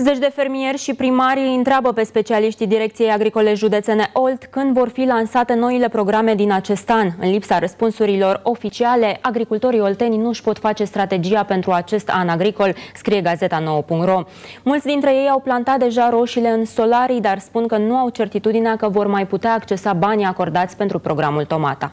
Zeci de fermieri și primarii întreabă pe specialiștii Direcției Agricole Județene Olt când vor fi lansate noile programe din acest an. În lipsa răspunsurilor oficiale, agricultorii olteni nu își pot face strategia pentru acest an agricol, scrie Gazeta 9.ro. Mulți dintre ei au plantat deja roșiile în solarii, dar spun că nu au certitudinea că vor mai putea accesa banii acordați pentru programul Tomata.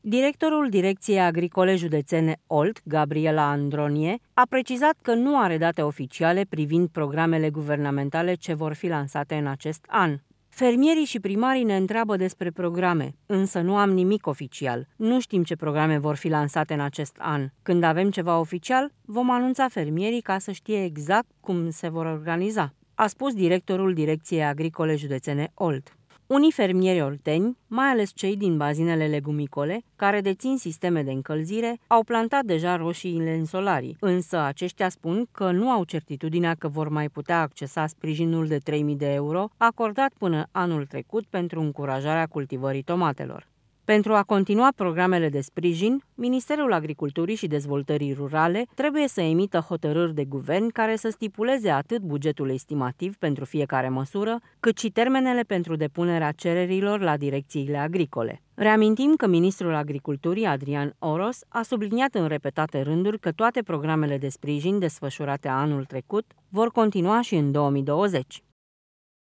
Directorul Direcției Agricole Județene Olt, Gabriela Andronie, a precizat că nu are date oficiale privind programele guvernamentale ce vor fi lansate în acest an. Fermierii și primarii ne întreabă despre programe, însă nu am nimic oficial. Nu știm ce programe vor fi lansate în acest an. Când avem ceva oficial, vom anunța fermierii ca să știe exact cum se vor organiza, a spus directorul Direcției Agricole Județene Olt. Unii fermieri olteni, mai ales cei din bazinele legumicole, care dețin sisteme de încălzire, au plantat deja roșii în lensolarii, însă aceștia spun că nu au certitudinea că vor mai putea accesa sprijinul de 3.000 de euro acordat până anul trecut pentru încurajarea cultivării tomatelor. Pentru a continua programele de sprijin, Ministerul Agriculturii și Dezvoltării Rurale trebuie să emită hotărâri de guvern care să stipuleze atât bugetul estimativ pentru fiecare măsură, cât și termenele pentru depunerea cererilor la direcțiile agricole. Reamintim că ministrul Agriculturii Adrian Oros a subliniat în repetate rânduri că toate programele de sprijin desfășurate anul trecut vor continua și în 2020.